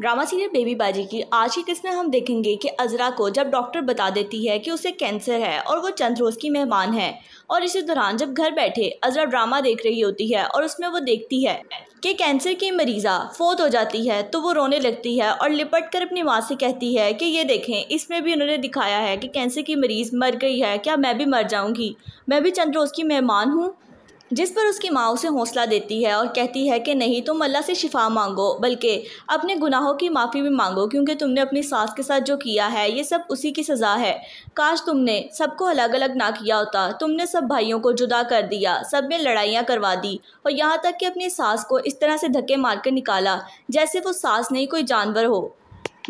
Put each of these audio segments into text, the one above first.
drama serial बेबीबाजी की आज की किस्त में हम देखेंगे कि अजरा को जब डॉक्टर बता देती है कि उसे कैंसर है और वो चंद रोज़ की मेहमान है और इसी दौरान जब घर बैठे अजरा ड्रामा देख रही होती है और उसमें वो देखती है कि कैंसर की मरीज़ा फोत हो जाती है तो वो रोने लगती है और लिपट कर अपनी माँ से कहती है कि ये देखें इसमें भी उन्होंने दिखाया है कि कैंसर की मरीज़ मर गई है क्या मैं भी मर जाऊँगी मैं भी चंद रोज़ की मेहमान हूँ जिस पर उसकी माँ उसे हौसला देती है और कहती है कि नहीं तुम अल्लाह से शिफा मांगो बल्कि अपने गुनाहों की माफ़ी भी मांगो क्योंकि तुमने अपनी सास के साथ जो किया है ये सब उसी की सज़ा है काश तुमने सबको अलग अलग ना किया होता तुमने सब भाइयों को जुदा कर दिया सब ने लड़ाइयाँ करवा दी और यहाँ तक कि अपनी सास को इस तरह से धक्के कर निकाला जैसे वो सास नहीं कोई जानवर हो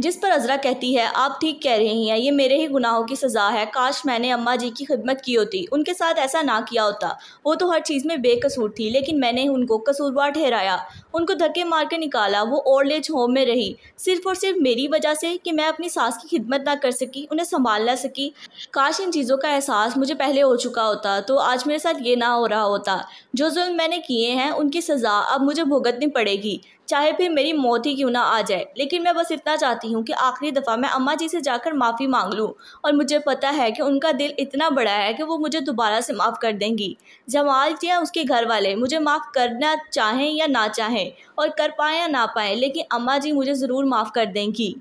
जिस पर अजरा कहती है आप ठीक कह रही हैं ये मेरे ही गुनाहों की सज़ा है काश मैंने अम्मा जी की खिदमत की होती उनके साथ ऐसा ना किया होता वो तो हर चीज़ में बेकसूर थी लेकिन मैंने उनको कसूरवार ठहराया उनको धक्के मार कर निकाला वो ओल्ड एज होम में रही सिर्फ और सिर्फ मेरी वजह से कि मैं अपनी सास की खिदमत ना कर सकी उन्हें संभाल ना सकी काश इन चीज़ों का एहसास मुझे पहले हो चुका होता तो आज मेरे साथ ये ना हो रहा होता जो जुल्म मैंने किए हैं उनकी सज़ा अब मुझे भुगतनी पड़ेगी चाहे फिर मेरी मौत ही क्यों ना आ जाए लेकिन मैं बस इतना चाहती हूँ कि आखिरी दफ़ा मैं अम्मा जी से जाकर माफ़ी मांग लूँ और मुझे पता है कि उनका दिल इतना बड़ा है कि वो मुझे दोबारा से माफ़ कर देंगी जमाल या उसके घर वाले मुझे माफ़ करना चाहें या ना चाहें और कर पाएँ या ना पाएँ लेकिन अम्मा जी मुझे ज़रूर माफ़ कर देंगी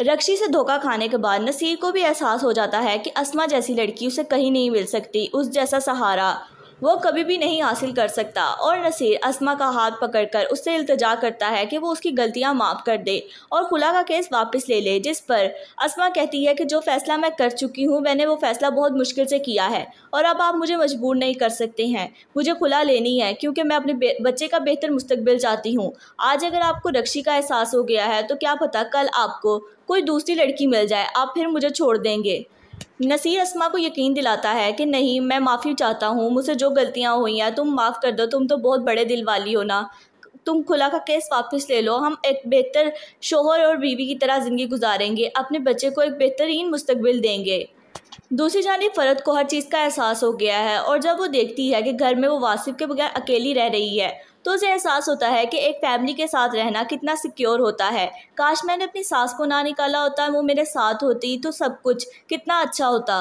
रक्षी से धोखा खाने के बाद नसीर को भी एहसास हो जाता है कि असमा जैसी लड़की उसे कहीं नहीं मिल सकती उस जैसा सहारा वो कभी भी नहीं हासिल कर सकता और नसीर असमा का हाथ पकड़कर उससे इल्तजा करता है कि वो उसकी गलतियां माफ़ कर दे और खुला का केस वापस ले ले जिस पर असमा कहती है कि जो फ़ैसला मैं कर चुकी हूँ मैंने वो फ़ैसला बहुत मुश्किल से किया है और अब आप मुझे मजबूर नहीं कर सकते हैं मुझे खुला लेनी है क्योंकि मैं अपने बच्चे का बेहतर मुस्तबिल चाहती हूँ आज अगर आपको रक्षी का एहसास हो गया है तो क्या पता कल आपको कोई दूसरी लड़की मिल जाए आप फिर मुझे छोड़ देंगे नसीर असमा को यकीन दिलाता है कि नहीं मैं माफ़ी चाहता हूँ मुझसे जो गलतियाँ हुई हैं तुम माफ़ कर दो तुम तो बहुत बड़े दिल वाली हो ना तुम खुला का केस वापस ले लो हम एक बेहतर शोहर और बीवी की तरह ज़िंदगी गुजारेंगे अपने बच्चे को एक बेहतरीन मुस्तबिल देंगे दूसरी जानी फ़रद को हर चीज़ का एहसास हो गया है और जब वो देखती है कि घर में वो वासिफ के बगैर अकेली रह रही है तो उसे एहसास होता है कि एक फैमिली के साथ रहना कितना सिक्योर होता है काश मैंने अपनी सास को ना निकाला होता वो मेरे साथ होती तो सब कुछ कितना अच्छा होता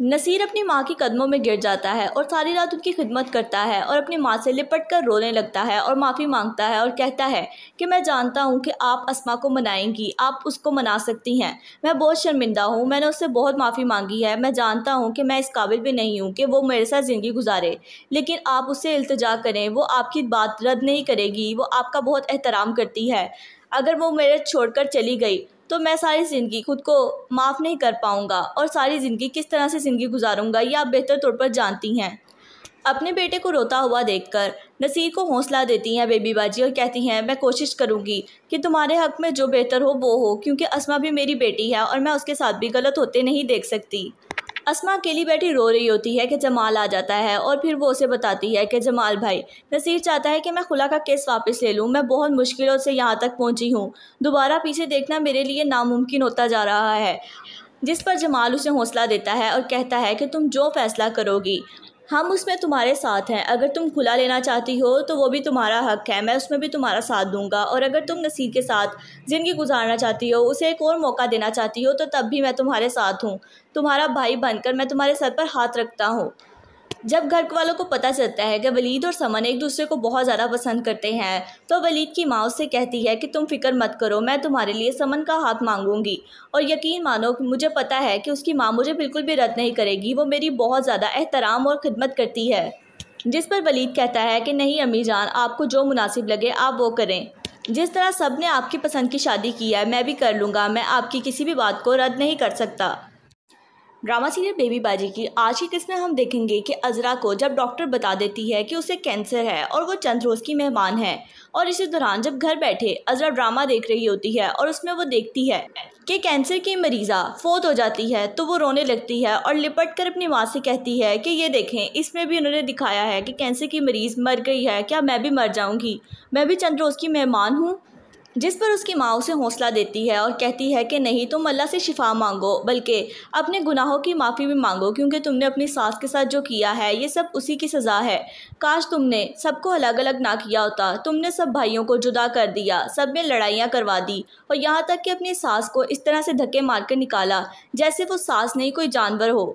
नसीर अपनी माँ के कदमों में गिर जाता है और सारी रात उनकी खिदमत करता है और अपनी माँ से लिपट कर रोने लगता है और माफ़ी मांगता है और कहता है कि मैं जानता हूँ कि आप असमा को मनाएंगी आप उसको मना सकती हैं मैं बहुत शर्मिंदा हूँ मैंने उससे बहुत माफ़ी मांगी है मैं जानता हूँ कि मैं इस काबिल भी नहीं हूँ कि वो मेरे साथ ज़िंदगी गुजारे लेकिन आप उससे अल्तजा करें वो आपकी बात रद्द नहीं करेगी वो आपका बहुत एहतराम करती है अगर वो मेरे छोड़कर चली गई तो मैं सारी ज़िंदगी खुद को माफ़ नहीं कर पाऊँगा और सारी ज़िंदगी किस तरह से ज़िंदगी गुजारूँगा ये आप बेहतर तौर पर जानती हैं अपने बेटे को रोता हुआ देखकर नसीर को हौसला देती हैं बेबी बाजी और कहती हैं मैं कोशिश करूँगी कि तुम्हारे हक़ में जो बेहतर हो वो हो क्योंकि असमा भी मेरी बेटी है और मैं उसके साथ भी गलत होते नहीं देख सकती असमा अकेली बैठी रो रही होती है कि जमाल आ जाता है और फिर वो उसे बताती है कि जमाल भाई नसीर चाहता है कि मैं खुला का केस वापस ले लूँ मैं बहुत मुश्किलों से यहाँ तक पहुँची हूँ दोबारा पीछे देखना मेरे लिए नामुमकिन होता जा रहा है जिस पर जमाल उसे हौसला देता है और कहता है कि तुम जो फैसला करोगी हम उसमें तुम्हारे साथ हैं अगर तुम खुला लेना चाहती हो तो वो भी तुम्हारा हक है मैं उसमें भी तुम्हारा साथ दूंगा और अगर तुम नसीर के साथ ज़िंदगी गुजारना चाहती हो उसे एक और मौका देना चाहती हो तो तब भी मैं तुम्हारे साथ हूँ तुम्हारा भाई बनकर मैं तुम्हारे सर पर हाथ रखता हूँ जब घर वालों को पता चलता है कि वलीद और समन एक दूसरे को बहुत ज़्यादा पसंद करते हैं तो वलीद की माँ उससे कहती है कि तुम फिक्र मत करो मैं तुम्हारे लिए समन का हाथ मांगूंगी और यकीन मानो मुझे पता है कि उसकी माँ मुझे बिल्कुल भी रद्द नहीं करेगी वो मेरी बहुत ज़्यादा एहतराम और खिदमत करती है जिस पर वलीद कहता है कि नहीं अम्मी जान आपको जो मुनासिब लगे आप वो करें जिस तरह सब ने आपकी पसंद की शादी की है मैं भी कर लूँगा मैं आपकी किसी भी बात को रद्द नहीं कर सकता ड्रामा सीरियल बाजी की आज की किस्त हम देखेंगे कि अजरा को जब डॉक्टर बता देती है कि उसे कैंसर है और वो चंद रोज़ की मेहमान है और इसी दौरान जब घर बैठे अजरा ड्रामा देख रही होती है और उसमें वो देखती है कि कैंसर की मरीज़ा फोत हो जाती है तो वो रोने लगती है और लिपट कर अपनी माँ से कहती है कि ये देखें इसमें भी उन्होंने दिखाया है कि कैंसर की मरीज़ मर गई है क्या मैं भी मर जाऊँगी मैं भी चंद रोज़ की मेहमान हूँ जिस पर उसकी माँ उसे हौसला देती है और कहती है कि नहीं तुम अल्लाह से शिफा मांगो बल्कि अपने गुनाहों की माफ़ी भी मांगो क्योंकि तुमने अपनी सास के साथ जो किया है ये सब उसी की सज़ा है काश तुमने सबको अलग अलग ना किया होता तुमने सब भाइयों को जुदा कर दिया सब ने लड़ाइयाँ करवा दी और यहाँ तक कि अपनी सास को इस तरह से धक्के मार कर निकाला जैसे वो सास नहीं कोई जानवर हो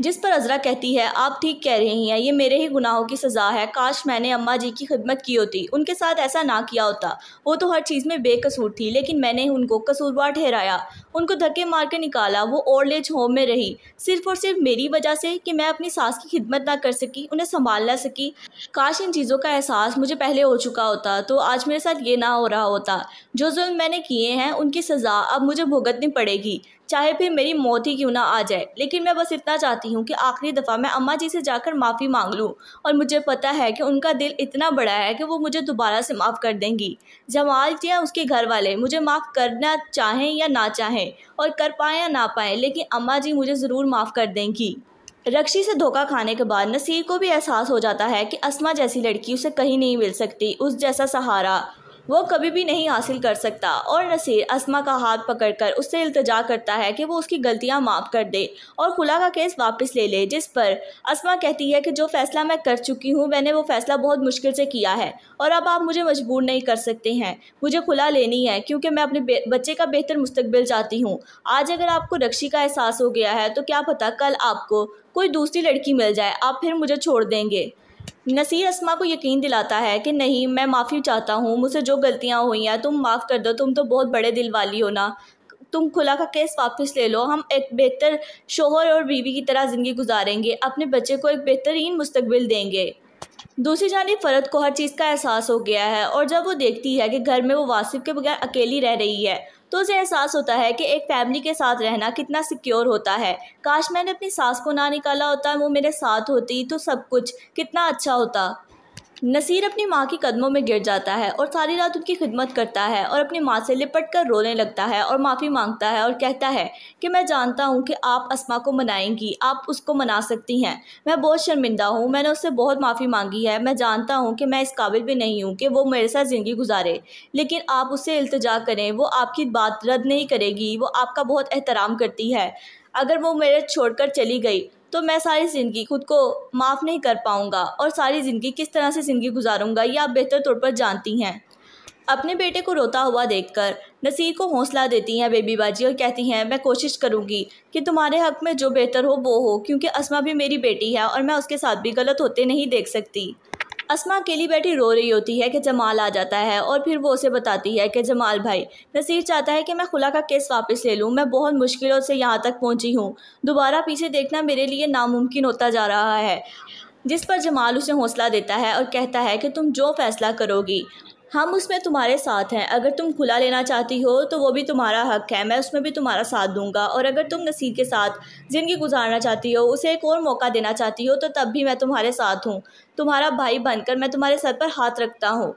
जिस पर अजरा कहती है आप ठीक कह रही हैं ये मेरे ही गुनाहों की सज़ा है काश मैंने अम्मा जी की खिदमत की होती उनके साथ ऐसा ना किया होता वो तो हर चीज़ में बेकसूर थी लेकिन मैंने उनको कसूरवार ठहराया उनको धक्के मार कर निकाला वो ओल्ड एज होम में रही सिर्फ और सिर्फ मेरी वजह से कि मैं अपनी सास की खिदमत ना कर सकी उन्हें संभाल ना सकी काश इन चीज़ों का एहसास मुझे पहले हो चुका होता तो आज मेरे साथ ये ना हो रहा होता जो जुल्म मैंने किए हैं उनकी सज़ा अब मुझे भुगतनी पड़ेगी चाहे फिर मेरी मौत ही क्यों ना आ जाए लेकिन मैं बस इतना चाहती हूँ कि आखिरी दफ़ा मैं अम्मा जी से जाकर माफ़ी मांग लूँ और मुझे पता है कि उनका दिल इतना बड़ा है कि वो मुझे दोबारा से माफ़ कर देंगी जमाल जी या उसके घर वाले मुझे माफ़ करना चाहें या ना चाहें और कर पाएँ या ना पाएँ लेकिन अम्मा जी मुझे ज़रूर माफ़ कर देंगी रक्षी से धोखा खाने के बाद नसीर को भी एहसास हो जाता है कि असमा जैसी लड़की उसे कहीं नहीं मिल सकती उस जैसा सहारा वो कभी भी नहीं हासिल कर सकता और नसीर असमा का हाथ पकड़कर उससे अल्तजा करता है कि वो उसकी गलतियाँ माफ़ कर दे और खुला का केस वापस ले ले जिस पर असमा कहती है कि जो फ़ैसला मैं कर चुकी हूँ मैंने वो फ़ैसला बहुत मुश्किल से किया है और अब आप मुझे मजबूर नहीं कर सकते हैं मुझे खुला लेनी है क्योंकि मैं अपने बच्चे का बेहतर मुस्तबिल चाहती हूँ आज अगर आपको रक्षी का एहसास हो गया है तो क्या पता कल आपको कोई दूसरी लड़की मिल जाए आप फिर मुझे छोड़ देंगे नसीर असमा को यकीन दिलाता है कि नहीं मैं माफ़ी चाहता हूँ मुझसे जो गलतियाँ हुई हैं तुम माफ़ कर दो तुम तो बहुत बड़े दिल वाली हो ना तुम खुला का केस वापस ले लो हम एक बेहतर शोहर और बीवी की तरह ज़िंदगी गुजारेंगे अपने बच्चे को एक बेहतरीन मुस्तबिल देंगे दूसरी जानी फ़रत को हर चीज़ का एहसास हो गया है और जब वो देखती है कि घर में वो वासिफ के बगैर अकेली रह रही है तो उसे एहसास होता है कि एक फैमिली के साथ रहना कितना सिक्योर होता है काश मैंने अपनी सास को ना निकाला होता वो मेरे साथ होती तो सब कुछ कितना अच्छा होता नसीर अपनी माँ के कदमों में गिर जाता है और सारी रात उनकी खिदमत करता है और अपनी माँ से लिपट कर रोने लगता है और माफ़ी मांगता है और कहता है कि मैं जानता हूँ कि आप असमा को मनाएंगी आप उसको मना सकती हैं मैं बहुत शर्मिंदा हूँ मैंने उससे बहुत माफ़ी मांगी है मैं जानता हूँ कि मैं इस काबिल भी नहीं हूँ कि वो मेरे साथ ज़िंदगी गुजारे लेकिन आप उससे अल्तजा करें वो आपकी बात रद्द नहीं करेगी वो आपका बहुत एहतराम करती है अगर वो मेरे छोड़कर चली गई तो मैं सारी ज़िंदगी खुद को माफ़ नहीं कर पाऊँगा और सारी ज़िंदगी किस तरह से ज़िंदगी गुजारूँगा ये आप बेहतर तौर पर जानती हैं अपने बेटे को रोता हुआ देखकर नसीर को हौसला देती हैं बेबी बाजी और कहती हैं मैं कोशिश करूँगी कि तुम्हारे हक़ में जो बेहतर हो वो हो क्योंकि असमा भी मेरी बेटी है और मैं उसके साथ भी गलत होते नहीं देख सकती असमा अकेली बैठी रो रही होती है कि जमाल आ जाता है और फिर वो उसे बताती है कि जमाल भाई नसीर चाहता है कि मैं खुला का केस वापस ले लूँ मैं बहुत मुश्किलों से यहाँ तक पहुँची हूँ दोबारा पीछे देखना मेरे लिए नामुमकिन होता जा रहा है जिस पर जमाल उसे हौसला देता है और कहता है कि तुम जो फैसला करोगी हम उसमें तुम्हारे साथ हैं अगर तुम खुला लेना चाहती हो तो वो भी तुम्हारा हक है मैं उसमें भी तुम्हारा साथ दूंगा और अगर तुम नसीब के साथ ज़िंदगी गुजारना चाहती हो उसे एक और मौका देना चाहती हो तो तब भी मैं तुम्हारे साथ हूँ तुम्हारा भाई बनकर मैं तुम्हारे सर पर हाथ रखता हूँ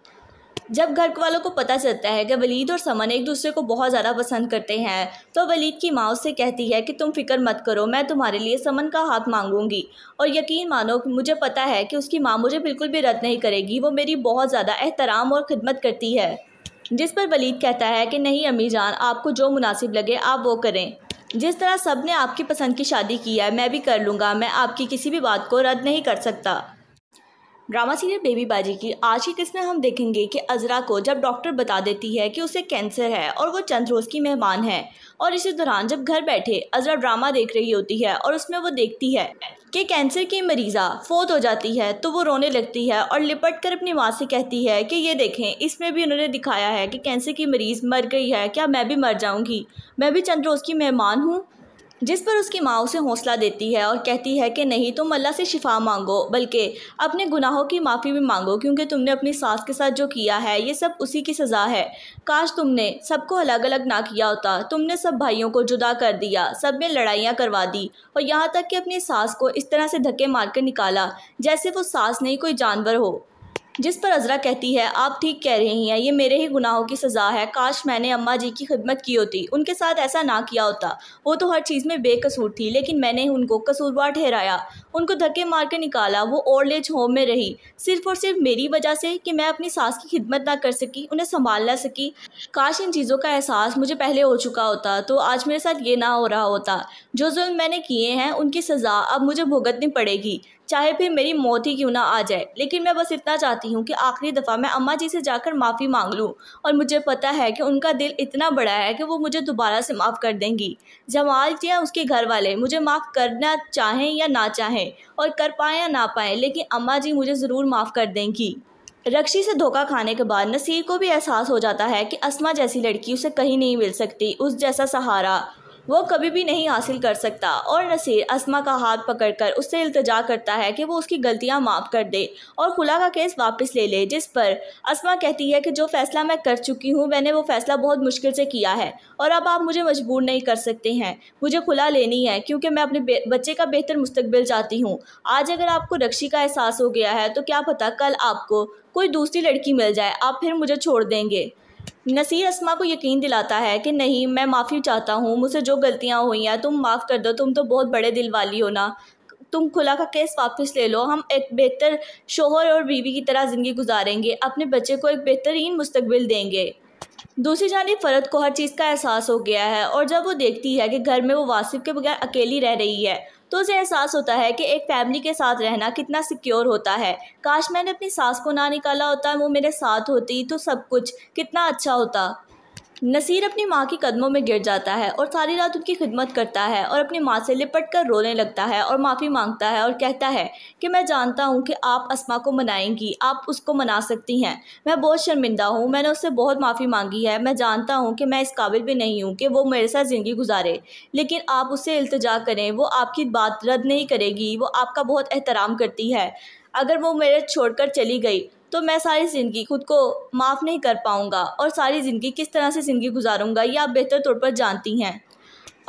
जब घर वालों को पता चलता है कि वलीद और समन एक दूसरे को बहुत ज़्यादा पसंद करते हैं तो वलीद की माँ उससे कहती है कि तुम फिक्र मत करो मैं तुम्हारे लिए समन का हाथ मांगूंगी और यकीन मानो मुझे पता है कि उसकी माँ मुझे बिल्कुल भी रद्द नहीं करेगी वो मेरी बहुत ज़्यादा एहतराम और खिदमत करती है जिस पर वलीद कहता है कि नहीं अम्मी जान आपको जो मुनासिब लगे आप वो करें जिस तरह सब ने आपकी पसंद की शादी की है मैं भी कर लूँगा मैं आपकी किसी भी बात को रद्द नहीं कर सकता ड्रामा सीरियल बेबीबाजी की आज की किस्म हम देखेंगे कि अजरा को जब डॉक्टर बता देती है कि उसे कैंसर है और वो चंद रोज़ की मेहमान है और इसी दौरान जब घर बैठे अजरा ड्रामा देख रही होती है और उसमें वो देखती है कि कैंसर की मरीज़ा फोत हो जाती है तो वो रोने लगती है और लिपट कर अपनी माँ से कहती है कि ये देखें इसमें भी उन्होंने दिखाया है कि कैंसर की मरीज़ मर गई है क्या मैं भी मर जाऊँगी मैं भी चंद रोज़ की मेहमान हूँ जिस पर उसकी माँ उसे हौसला देती है और कहती है कि नहीं तुम अल्लाह से शिफा मांगो बल्कि अपने गुनाहों की माफ़ी भी मांगो क्योंकि तुमने अपनी सास के साथ जो किया है ये सब उसी की सज़ा है काश तुमने सबको अलग अलग ना किया होता तुमने सब भाइयों को जुदा कर दिया सब ने लड़ाइयाँ करवा दी और यहाँ तक कि अपनी सास को इस तरह से धक्के मार कर निकाला जैसे वो सास नहीं कोई जानवर हो जिस पर अजरा कहती है आप ठीक कह रही हैं ये मेरे ही गुनाहों की सज़ा है काश मैंने अम्मा जी की खिदमत की होती उनके साथ ऐसा ना किया होता वो तो हर चीज़ में बेकसूर थी लेकिन मैंने उनको कसूरवार ठहराया उनको धक्के मार के निकाला वो ओल्ड एज होम में रही सिर्फ और सिर्फ मेरी वजह से कि मैं अपनी सास की खिदमत ना कर सकी उन्हें संभाल ना सकी काश इन चीज़ों का एहसास मुझे पहले हो चुका होता तो आज मेरे साथ ये ना हो रहा होता जो जुल्म मैंने किए हैं उनकी सज़ा अब मुझे भुगतनी पड़ेगी चाहे फिर मेरी मौत ही क्यों ना आ जाए लेकिन मैं बस इतना चाहती हूँ कि आखिरी दफ़ा मैं अम्मा जी से जाकर माफ़ी मांग लूँ और मुझे पता है कि उनका दिल इतना बड़ा है कि वो मुझे दोबारा से माफ़ कर देंगी जमाल या उसके घर वाले मुझे माफ़ करना चाहें या ना चाहें और कर पाएँ या ना पाएँ लेकिन अम्मा जी मुझे ज़रूर माफ़ कर देंगी रक्षी से धोखा खाने के बाद नसीर को भी एहसास हो जाता है कि असमा जैसी लड़की उसे कहीं नहीं मिल सकती उस जैसा सहारा वो कभी भी नहीं हासिल कर सकता और नसीर असमा का हाथ पकड़कर उससे इल्तजा करता है कि वो उसकी गलतियाँ माफ़ कर दे और खुला का केस वापस ले ले जिस पर असमा कहती है कि जो फ़ैसला मैं कर चुकी हूँ मैंने वो फ़ैसला बहुत मुश्किल से किया है और अब आप मुझे मजबूर नहीं कर सकते हैं मुझे खुला लेनी है क्योंकि मैं अपने बच्चे का बेहतर मुस्तबिल चाहती हूँ आज अगर आपको रक्षी का एहसास हो गया है तो क्या पता कल आपको कोई दूसरी लड़की मिल जाए आप फिर मुझे छोड़ देंगे नसीर असमा को यकीन दिलाता है कि नहीं मैं माफ़ी चाहता हूँ मुझसे जो गलतियाँ हुई हैं तुम माफ़ कर दो तुम तो बहुत बड़े दिल वाली हो ना तुम खुला का केस वापस ले लो हम एक बेहतर शोहर और बीवी की तरह ज़िंदगी गुजारेंगे अपने बच्चे को एक बेहतरीन मुस्तबिल देंगे दूसरी जानब फरद को हर चीज़ का एहसास हो गया है और जब वो देखती है कि घर में वो वासिफ के बगैर अकेली रह रही है तो उसे एहसास होता है कि एक फैमिली के साथ रहना कितना सिक्योर होता है काश मैंने अपनी सास को ना निकाला होता वो मेरे साथ होती तो सब कुछ कितना अच्छा होता नसीर अपनी माँ के कदमों में गिर जाता है और सारी रात उनकी खिदमत करता है और अपनी माँ से लिपट कर रोने लगता है और माफ़ी मांगता है और कहता है कि मैं जानता हूँ कि आप असमा को मनाएंगी आप उसको मना सकती हैं मैं बहुत शर्मिंदा हूँ मैंने उससे बहुत माफ़ी मांगी है मैं जानता हूँ कि मैं इस काबिल भी नहीं हूँ कि वो मेरे साथ ज़िंदगी गुजारे लेकिन आप उससे अल्तजा करें वो आपकी बात रद्द नहीं करेगी वो आपका बहुत एहतराम करती है अगर वो मेरे छोड़कर चली गई तो मैं सारी ज़िंदगी खुद को माफ़ नहीं कर पाऊँगा और सारी ज़िंदगी किस तरह से ज़िंदगी गुजारूँगा ये आप बेहतर तौर पर जानती हैं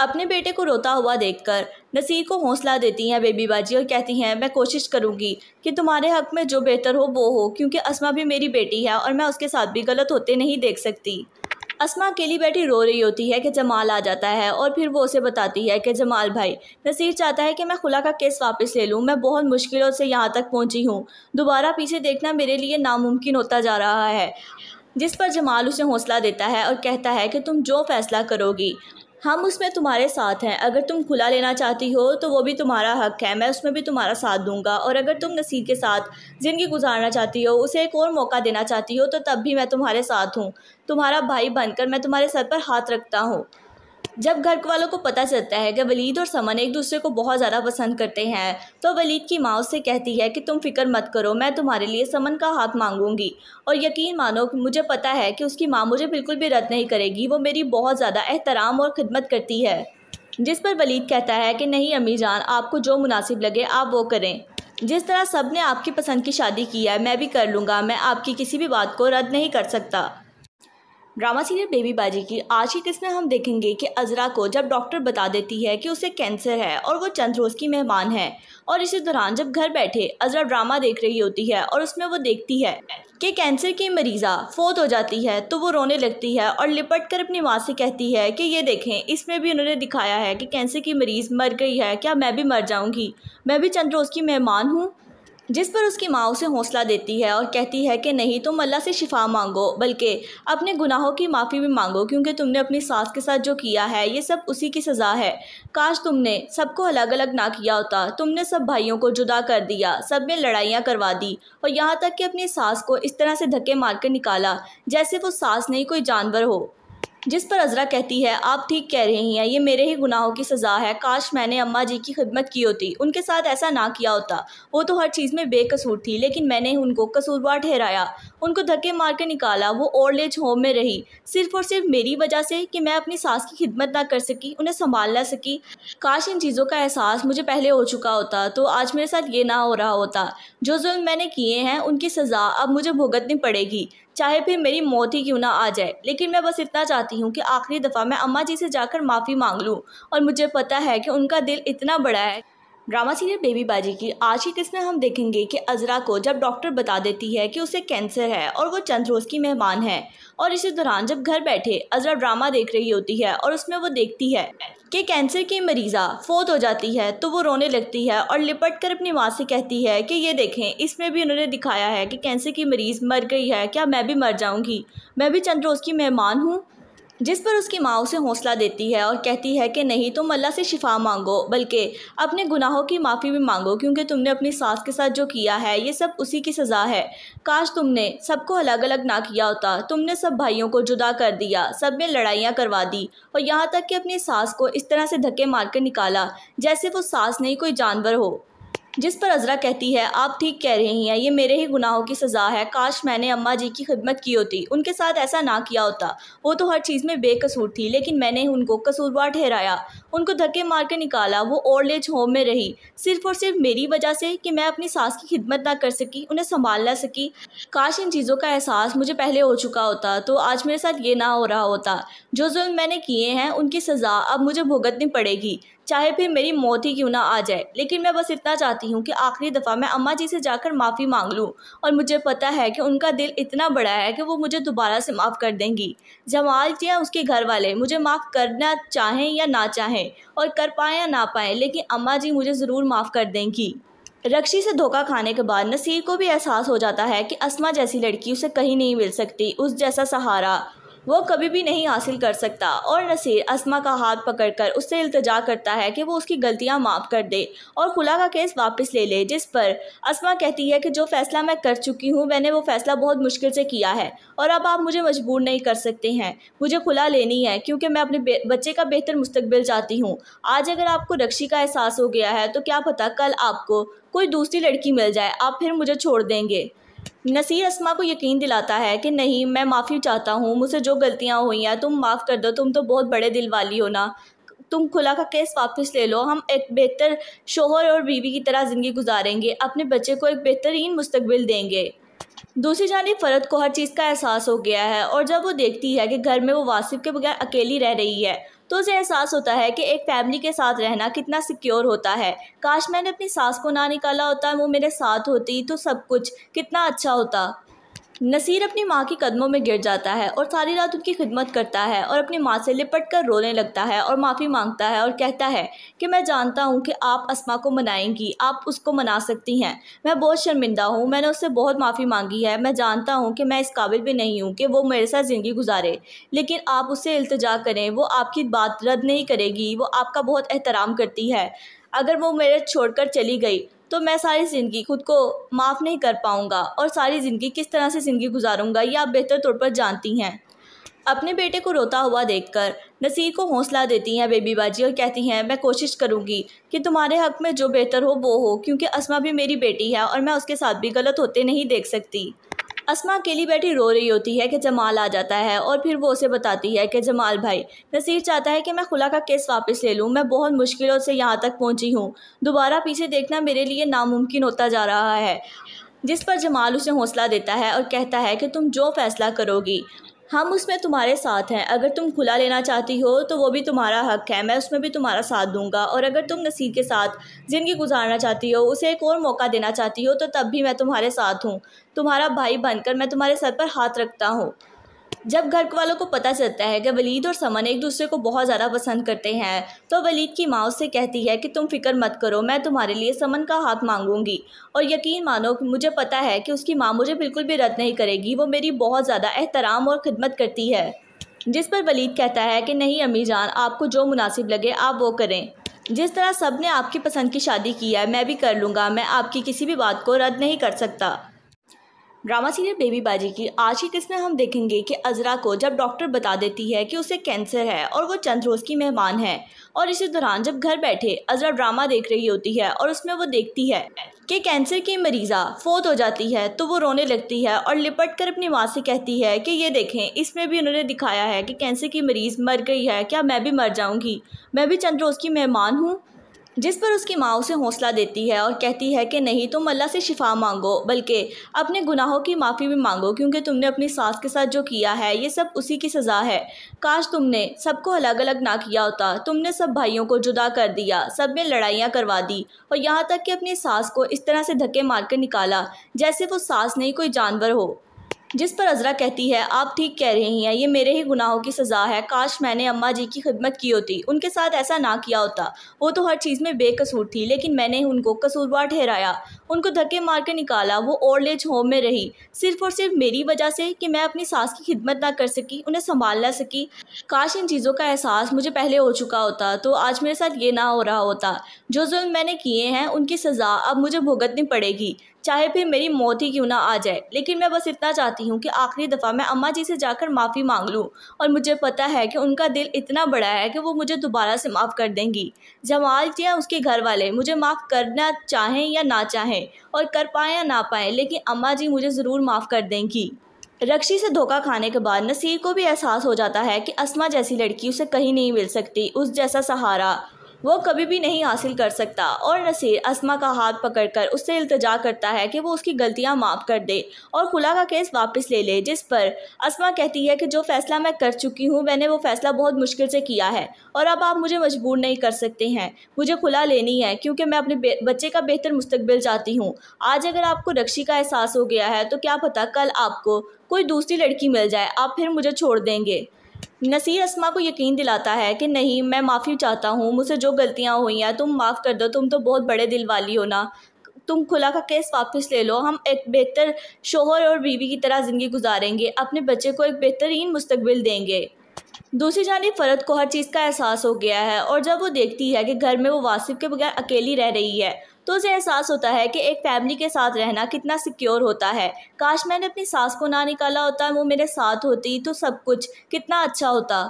अपने बेटे को रोता हुआ देखकर नसीर को हौसला देती हैं बेबी बाजी और कहती हैं मैं कोशिश करूँगी कि तुम्हारे हक़ में जो बेहतर हो वो हो क्योंकि असमा भी मेरी बेटी है और मैं उसके साथ भी गलत होते नहीं देख सकती असमा अकेली बैठी रो रही होती है कि जमाल आ जाता है और फिर वो उसे बताती है कि जमाल भाई नसीर चाहता है कि मैं खुला का केस वापस ले लूँ मैं बहुत मुश्किलों से यहाँ तक पहुँची हूँ दोबारा पीछे देखना मेरे लिए नामुमकिन होता जा रहा है जिस पर जमाल उसे हौसला देता है और कहता है कि तुम जो फ़ैसला करोगी हम उसमें तुम्हारे साथ हैं अगर तुम खुला लेना चाहती हो तो वो भी तुम्हारा हक है मैं उसमें भी तुम्हारा साथ दूंगा और अगर तुम नसीर के साथ ज़िंदगी गुजारना चाहती हो उसे एक और मौका देना चाहती हो तो तब भी मैं तुम्हारे साथ हूँ तुम्हारा भाई बनकर मैं तुम्हारे सर पर हाथ रखता हूँ जब घर वालों को पता चलता है कि वलीद और समन एक दूसरे को बहुत ज़्यादा पसंद करते हैं तो वलीद की माँ उससे कहती है कि तुम फिक्र मत करो मैं तुम्हारे लिए समन का हाथ मांगूंगी और यकीन मानो मुझे पता है कि उसकी माँ मुझे बिल्कुल भी रद्द नहीं करेगी वो मेरी बहुत ज़्यादा एहतराम और खिदमत करती है जिस पर वलीद कहता है कि नहीं अम्मी जान आपको जो मुनासिब लगे आप वो करें जिस तरह सब ने आपकी पसंद की शादी की है मैं भी कर लूँगा मैं आपकी किसी भी बात को रद्द नहीं कर सकता ड्रामा सीरियल बेबीबाजी की आज की किस्त में हम देखेंगे कि अजरा को जब डॉक्टर बता देती है कि उसे कैंसर है और वो चंद रोज़ की मेहमान है और इसी दौरान जब घर बैठे अजरा ड्रामा देख रही होती है और उसमें वो देखती है कि कैंसर की मरीज़ा फोत हो जाती है तो वो रोने लगती है और लिपट कर अपनी माँ से कहती है कि ये देखें इसमें भी उन्होंने दिखाया है कि कैंसर की मरीज़ मर गई है क्या मैं भी मर जाऊँगी मैं भी चंद रोज़ की मेहमान हूँ जिस पर उसकी माँ उसे हौसला देती है और कहती है कि नहीं तुम अल्लाह से शिफा मांगो बल्कि अपने गुनाहों की माफ़ी भी मांगो क्योंकि तुमने अपनी सास के साथ जो किया है ये सब उसी की सज़ा है काश तुमने सबको अलग अलग ना किया होता तुमने सब भाइयों को जुदा कर दिया सब ने लड़ाइयाँ करवा दी और यहाँ तक कि अपनी सास को इस तरह से धक्के कर निकाला जैसे वो सास नहीं कोई जानवर हो जिस पर अजरा कहती है आप ठीक कह रही हैं ये मेरे ही गुनाहों की सज़ा है काश मैंने अम्मा जी की खिदमत की होती उनके साथ ऐसा ना किया होता वो तो हर चीज़ में बेकसूर थी लेकिन मैंने उनको कसूरवार ठहराया उनको धक्के मार कर निकाला वो ओल्ड एज होम में रही सिर्फ और सिर्फ मेरी वजह से कि मैं अपनी सास की खिदमत ना कर सकी उन्हें संभाल ना सकी काश इन चीज़ों का एहसास मुझे पहले हो चुका होता तो आज मेरे साथ ये ना हो रहा होता जो जुल्म मैंने किए हैं उनकी सज़ा अब मुझे भुगतनी पड़ेगी चाहे फिर मेरी मौत ही क्यों ना आ जाए लेकिन मैं बस इतना चाहती हूँ कि आखिरी दफ़ा मैं अम्मा जी से जाकर माफ़ी मांग लूँ और मुझे पता है कि उनका दिल इतना बड़ा है ड्रामा सीरियल बेबीबाजी की आज की किस्त में हम देखेंगे कि अजरा को जब डॉक्टर बता देती है कि उसे कैंसर है और वो चंद रोज़ की मेहमान है और इसी दौरान जब घर बैठे अजरा ड्रामा देख रही होती है और उसमें वो देखती है कि कैंसर की मरीज़ा फोत हो जाती है तो वो रोने लगती है और लिपट कर अपनी माँ से कहती है कि ये देखें इसमें भी उन्होंने दिखाया है कि कैंसर की मरीज़ मर गई है क्या मैं भी मर जाऊँगी मैं भी चंद्रोज की मेहमान हूँ जिस पर उसकी माँ उसे हौसला देती है और कहती है कि नहीं तुम अल्लाह से शिफा मांगो बल्कि अपने गुनाहों की माफ़ी भी मांगो क्योंकि तुमने अपनी सास के साथ जो किया है ये सब उसी की सज़ा है काश तुमने सबको अलग अलग ना किया होता तुमने सब भाइयों को जुदा कर दिया सब में लड़ाइयाँ करवा दी और यहाँ तक कि अपनी सास को इस तरह से धक्के कर निकाला जैसे वो सास नहीं कोई जानवर हो जिस पर अजरा कहती है आप ठीक कह रही हैं ये मेरे ही गुनाहों की सज़ा है काश मैंने अम्मा जी की खिदमत की होती उनके साथ ऐसा ना किया होता वो तो हर चीज़ में बेकसूर थी लेकिन मैंने उनको कसूरवार ठहराया उनको धक्के मार कर निकाला वो ओल्ड एज होम में रही सिर्फ और सिर्फ मेरी वजह से कि मैं अपनी सास की खिदमत ना कर सकी उन्हें संभाल ना सकी काश इन चीज़ों का एहसास मुझे पहले हो चुका होता तो आज मेरे साथ ये ना हो रहा होता जो जुल्म मैंने किए हैं उनकी सज़ा अब मुझे भुगतनी पड़ेगी चाहे फिर मेरी मौत ही क्यों ना आ जाए लेकिन मैं बस इतना चाहती हूँ कि आखिरी दफ़ा मैं अम्मा जी से जाकर माफ़ी मांग लूँ और मुझे पता है कि उनका दिल इतना बड़ा है कि वो मुझे दोबारा से माफ़ कर देंगी जमाल या उसके घर वाले मुझे माफ़ करना चाहें या ना चाहें और कर पाएँ या ना पाएँ लेकिन अम्मा जी मुझे ज़रूर माफ़ कर देंगी रक्षी से धोखा खाने के बाद नसीर को भी एहसास हो जाता है कि असमा जैसी लड़की उसे कहीं नहीं मिल सकती उस जैसा सहारा वो कभी भी नहीं हासिल कर सकता और नसीर असमा का हाथ पकड़कर उससे इल्तजा करता है कि वो उसकी गलतियां माफ़ कर दे और खुला का केस वापस ले ले जिस पर असमा कहती है कि जो फ़ैसला मैं कर चुकी हूँ मैंने वो फ़ैसला बहुत मुश्किल से किया है और अब आप मुझे मजबूर नहीं कर सकते हैं मुझे खुला लेनी है क्योंकि मैं अपने बच्चे का बेहतर मुस्तबिल चाहती हूँ आज अगर आपको रक्षी का एहसास हो गया है तो क्या पता कल आपको कोई दूसरी लड़की मिल जाए आप फिर मुझे छोड़ देंगे नसीर असमा को यकीन दिलाता है कि नहीं मैं माफ़ी चाहता हूँ मुझसे जो गलतियाँ हुई हैं तुम माफ़ कर दो तुम तो बहुत बड़े दिल वाली हो ना तुम खुला का केस वापस ले लो हम एक बेहतर शोहर और बीवी की तरह ज़िंदगी गुजारेंगे अपने बच्चे को एक बेहतरीन मुस्तबिल देंगे दूसरी जानब फ़रद को हर चीज़ का एहसास हो गया है और जब वो देखती है कि घर में वो वासिफ के बगैर अकेली रह रही है तो उसे एहसास होता है कि एक फैमिली के साथ रहना कितना सिक्योर होता है काश मैंने अपनी सास को ना निकाला होता वो मेरे साथ होती तो सब कुछ कितना अच्छा होता नसीर अपनी माँ के कदमों में गिर जाता है और सारी रात उनकी खिदमत करता है और अपनी माँ से लिपट कर रोने लगता है और माफ़ी मांगता है और कहता है कि मैं जानता हूँ कि आप असमा को मनाएंगी आप उसको मना सकती हैं मैं बहुत शर्मिंदा हूँ मैंने उससे बहुत माफ़ी मांगी है मैं जानता हूँ कि मैं इस काबिल भी नहीं हूँ कि वो मेरे साथ ज़िंदगी गुजारे लेकिन आप उससे अल्तजा करें वो आपकी बात रद्द नहीं करेगी वो आपका बहुत एहतराम करती है अगर वो मेरे छोड़कर चली गई तो मैं सारी ज़िंदगी खुद को माफ़ नहीं कर पाऊँगा और सारी ज़िंदगी किस तरह से ज़िंदगी गुजारूँगा ये आप बेहतर तौर पर जानती हैं अपने बेटे को रोता हुआ देखकर नसीर को हौसला देती हैं बेबी बाजी और कहती हैं मैं कोशिश करूँगी कि तुम्हारे हक में जो बेहतर हो वो हो क्योंकि असमा भी मेरी बेटी है और मैं उसके साथ भी गलत होते नहीं देख सकती असमा अकेली बैठी रो रही होती है कि जमाल आ जाता है और फिर वो उसे बताती है कि जमाल भाई नसीर चाहता है कि मैं खुला का केस वापस ले लूँ मैं बहुत मुश्किलों से यहाँ तक पहुँची हूँ दोबारा पीछे देखना मेरे लिए नामुमकिन होता जा रहा है जिस पर जमाल उसे हौसला देता है और कहता है कि तुम जो फैसला करोगी हम उसमें तुम्हारे साथ हैं अगर तुम खुला लेना चाहती हो तो वो भी तुम्हारा हक है मैं उसमें भी तुम्हारा साथ दूंगा और अगर तुम नसीर के साथ ज़िंदगी गुजारना चाहती हो उसे एक और मौका देना चाहती हो तो तब भी मैं तुम्हारे साथ हूँ तुम्हारा भाई बनकर मैं तुम्हारे सर पर हाथ रखता हूँ जब घर वालों को पता चलता है कि वलीद और समन एक दूसरे को बहुत ज़्यादा पसंद करते हैं तो वलीद की माँ उससे कहती है कि तुम फिक्र मत करो मैं तुम्हारे लिए समन का हाथ मांगूंगी और यकीन मानो मुझे पता है कि उसकी माँ मुझे बिल्कुल भी रद्द नहीं करेगी वो मेरी बहुत ज़्यादा एहतराम और खिदमत करती है जिस पर वलीद कहता है कि नहीं अम्मी जान आपको जो मुनासिब लगे आप वो करें जिस तरह सब ने आपकी पसंद की शादी की है मैं भी कर लूँगा मैं आपकी किसी भी बात को रद्द नहीं कर सकता ड्रामा सीरियल बेबीबाजी की आज की किस्म हम देखेंगे कि अजरा को जब डॉक्टर बता देती है कि उसे कैंसर है और वो चंद रोज़ की मेहमान है और इसी दौरान जब घर बैठे अजरा ड्रामा देख रही होती है और उसमें वो देखती है कि कैंसर की मरीज़ा फोत हो जाती है तो वो रोने लगती है और लिपट कर अपनी माँ से कहती है कि ये देखें इसमें भी उन्होंने दिखाया है कि कैंसर की मरीज़ मर गई है क्या मैं भी मर जाऊँगी मैं भी चंद रोज़ की मेहमान हूँ जिस पर उसकी माँ उसे हौसला देती है और कहती है कि नहीं तुम अल्लाह से शिफा मांगो बल्कि अपने गुनाहों की माफ़ी भी मांगो क्योंकि तुमने अपनी सास के साथ जो किया है ये सब उसी की सज़ा है काश तुमने सबको अलग अलग ना किया होता तुमने सब भाइयों को जुदा कर दिया सब में लड़ाइयाँ करवा दी और यहाँ तक कि अपनी सास को इस तरह से धक्के मार कर निकाला जैसे वो सास नहीं कोई जानवर हो जिस पर अजरा कहती है आप ठीक कह रही हैं ये मेरे ही गुनाहों की सज़ा है काश मैंने अम्मा जी की खिदमत की होती उनके साथ ऐसा ना किया होता वो तो हर चीज़ में बेकसूर थी लेकिन मैंने उनको कसूरवार ठहराया उनको धक्के मार कर निकाला वो ओल्ड एज होम में रही सिर्फ और सिर्फ मेरी वजह से कि मैं अपनी सास की खिदमत ना कर सकी उन्हें संभाल ना सकी काश इन चीज़ों का एहसास मुझे पहले हो चुका होता तो आज मेरे साथ ये ना हो रहा होता जो जुल्म मैंने किए हैं उनकी सज़ा अब मुझे भुगतनी पड़ेगी चाहे फिर मेरी मौत ही क्यों ना आ जाए लेकिन मैं बस इतना चाहती हूँ कि आखिरी दफ़ा मैं अम्मा जी से जाकर माफ़ी मांग लूँ और मुझे पता है कि उनका दिल इतना बड़ा है कि वो मुझे दोबारा से माफ़ कर देंगी जमाल जी या उसके घर वाले मुझे माफ़ करना चाहें या ना चाहें और कर पाएँ या ना पाएँ लेकिन अम्मा जी मुझे ज़रूर माफ़ कर देंगी रक्षी से धोखा खाने के बाद नसीर को भी एहसास हो जाता है कि असमा जैसी लड़की उसे कहीं नहीं मिल सकती उस जैसा सहारा वो कभी भी नहीं हासिल कर सकता और नसीर असमा का हाथ पकड़कर उससे इल्तजा करता है कि वो उसकी गलतियां माफ़ कर दे और खुला का केस वापस ले ले जिस पर असमा कहती है कि जो फ़ैसला मैं कर चुकी हूँ मैंने वो फ़ैसला बहुत मुश्किल से किया है और अब आप मुझे मजबूर नहीं कर सकते हैं मुझे खुला लेनी है क्योंकि मैं अपने बच्चे का बेहतर मुस्तबिल चाहती हूँ आज अगर आपको रक्षी का एहसास हो गया है तो क्या पता कल आपको कोई दूसरी लड़की मिल जाए आप फिर मुझे छोड़ देंगे नसीर असमा को यकीन दिलाता है कि नहीं मैं माफ़ी चाहता हूँ मुझसे जो गलतियाँ हुई हैं तुम माफ़ कर दो तुम तो बहुत बड़े दिल वाली हो ना तुम खुला का केस वापस ले लो हम एक बेहतर शोहर और बीवी की तरह ज़िंदगी गुजारेंगे अपने बच्चे को एक बेहतरीन मुस्तबिल देंगे दूसरी जानी फ़रत को हर चीज़ का एहसास हो गया है और जब वो देखती है कि घर में वो वासिफ के बगैर अकेली रह रही है तो उसे एहसास होता है कि एक फैमिली के साथ रहना कितना सिक्योर होता है काश मैंने अपनी सास को ना निकाला होता वो मेरे साथ होती तो सब कुछ कितना अच्छा होता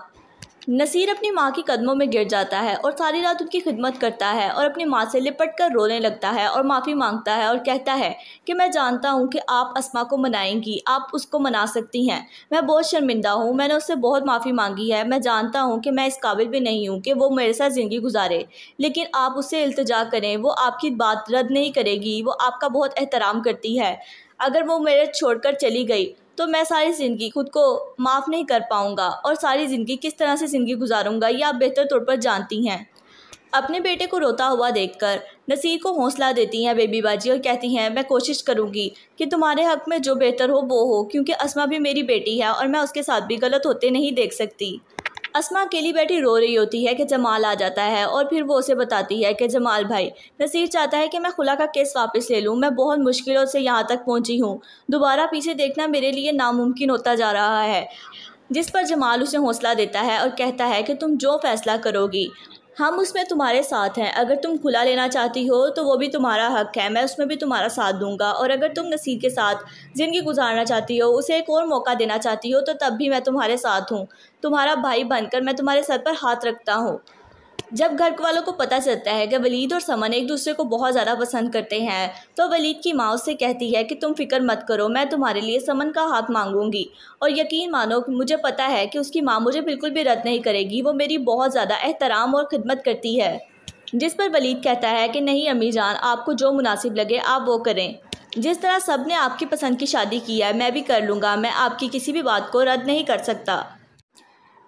नसीर अपनी माँ के कदमों में गिर जाता है और सारी रात उनकी खिदमत करता है और अपनी माँ से लिपट कर रोने लगता है और माफ़ी मांगता है और कहता है कि मैं जानता हूँ कि आप असमा को मनाएंगी आप उसको मना सकती हैं मैं बहुत शर्मिंदा हूँ मैंने उससे बहुत माफ़ी मांगी है मैं जानता हूँ कि मैं इस काबिल भी नहीं हूँ कि वो मेरे साथ ज़िंदगी गुजारे लेकिन आप उससे अल्तजा करें वो आपकी बात रद्द नहीं करेगी वो आपका बहुत एहतराम करती है अगर वो मेरे कर चली गई तो मैं सारी ज़िंदगी खुद को माफ़ नहीं कर पाऊँगा और सारी ज़िंदगी किस तरह से ज़िंदगी गुजारूँगा ये आप बेहतर तौर पर जानती हैं अपने बेटे को रोता हुआ देखकर नसीर को हौसला देती हैं बेबी बाजी और कहती हैं मैं कोशिश करूँगी कि तुम्हारे हक़ में जो बेहतर हो वो हो क्योंकि असमा भी मेरी बेटी है और मैं उसके साथ भी गलत होते नहीं देख सकती असमा अकेली बैठी रो रही होती है कि जमाल आ जाता है और फिर वो उसे बताती है कि जमाल भाई नसीर चाहता है कि मैं खुला का केस वापस ले लूँ मैं बहुत मुश्किलों से यहाँ तक पहुँची हूँ दोबारा पीछे देखना मेरे लिए नामुमकिन होता जा रहा है जिस पर जमाल उसे हौसला देता है और कहता है कि तुम जो फैसला करोगी हम उसमें तुम्हारे साथ हैं अगर तुम खुला लेना चाहती हो तो वो भी तुम्हारा हक है मैं उसमें भी तुम्हारा साथ दूंगा और अगर तुम नसीब के साथ ज़िंदगी गुजारना चाहती हो उसे एक और मौका देना चाहती हो तो तब भी मैं तुम्हारे साथ हूँ तुम्हारा भाई बनकर मैं तुम्हारे सर पर हाथ रखता हूँ जब घर वालों को पता चलता है कि वलीद और समन एक दूसरे को बहुत ज़्यादा पसंद करते हैं तो वलीद की माँ उससे कहती है कि तुम फिक्र मत करो मैं तुम्हारे लिए समन का हाथ मांगूंगी और यकीन मानो मुझे पता है कि उसकी माँ मुझे बिल्कुल भी रद्द नहीं करेगी वो मेरी बहुत ज़्यादा एहतराम और खिदमत करती है जिस पर वलीद कहता है कि नहीं अम्मी जान आपको जो मुनासिब लगे आप वो करें जिस तरह सब ने आपकी पसंद की शादी की है मैं भी कर लूँगा मैं आपकी किसी भी बात को रद्द नहीं कर सकता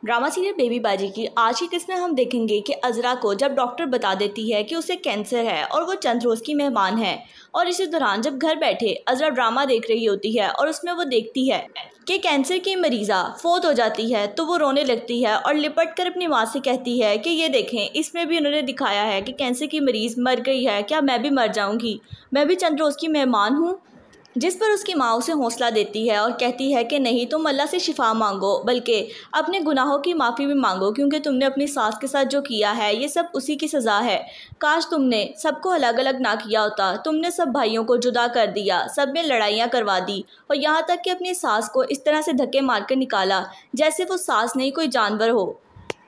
ड्रामा सीरियल बेबी बाजी की आज की किस्म में हम देखेंगे कि अजरा को जब डॉक्टर बता देती है कि उसे कैंसर है और वो चंद रोज़ की मेहमान है और इसी दौरान जब घर बैठे अजरा ड्रामा देख रही होती है और उसमें वो देखती है कि कैंसर की मरीज़ा फोत हो जाती है तो वो रोने लगती है और लिपट कर अपनी माँ से कहती है कि ये देखें इसमें भी उन्होंने दिखाया है कि कैंसर की मरीज़ मर गई है क्या मैं भी मर जाऊँगी मैं भी चंद रोज़ की मेहमान हूँ जिस पर उसकी माँ उसे हौसला देती है और कहती है कि नहीं तुम अल्लाह से शिफा मांगो बल्कि अपने गुनाहों की माफ़ी भी मांगो क्योंकि तुमने अपनी सास के साथ जो किया है ये सब उसी की सज़ा है काश तुमने सबको अलग अलग ना किया होता तुमने सब भाइयों को जुदा कर दिया सब ने लड़ाइयाँ करवा दी और यहाँ तक कि अपनी सास को इस तरह से धक्के मार कर निकाला जैसे वो सास नहीं कोई जानवर हो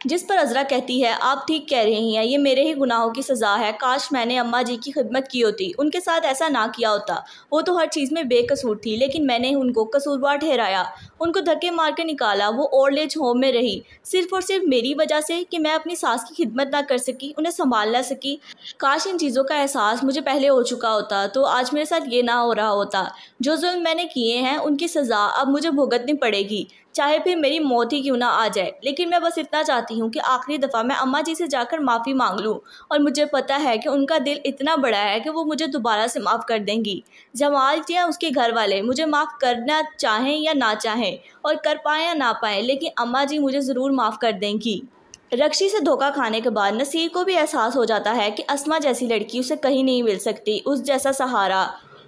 जिस पर अजरा कहती है आप ठीक कह रही हैं ये मेरे ही गुनाहों की सज़ा है काश मैंने अम्मा जी की खिदमत की होती उनके साथ ऐसा ना किया होता वो तो हर चीज़ में बेकसूर थी लेकिन मैंने उनको कसूरवार ठहराया उनको धक्के मार के निकाला वो ओल्ड एज होम में रही सिर्फ और सिर्फ मेरी वजह से कि मैं अपनी सास की खिदमत ना कर सकी उन्हें संभाल ना सकी काश इन चीज़ों का एहसास मुझे पहले हो चुका होता तो आज मेरे साथ ये ना हो रहा होता जो जुल्म मैंने किए हैं उनकी सज़ा अब मुझे भुगतनी पड़ेगी चाहे फिर मेरी मौत ही क्यों ना आ जाए लेकिन मैं बस इतना चाहती हूँ कि आखिरी दफ़ा मैं अम्मा जी से जाकर माफ़ी मांग लूँ और मुझे पता है कि उनका दिल इतना बड़ा है कि वो मुझे दोबारा से माफ़ कर देंगी जमाल जी या उसके घर वाले मुझे माफ़ करना चाहें या ना चाहें और कर पाएँ या ना पाएँ लेकिन अम्मा जी मुझे ज़रूर माफ़ कर देंगी रक्षी से धोखा खाने के बाद नसीर को भी एहसास हो जाता है कि असमा जैसी लड़की उसे कहीं नहीं मिल सकती उस जैसा सहारा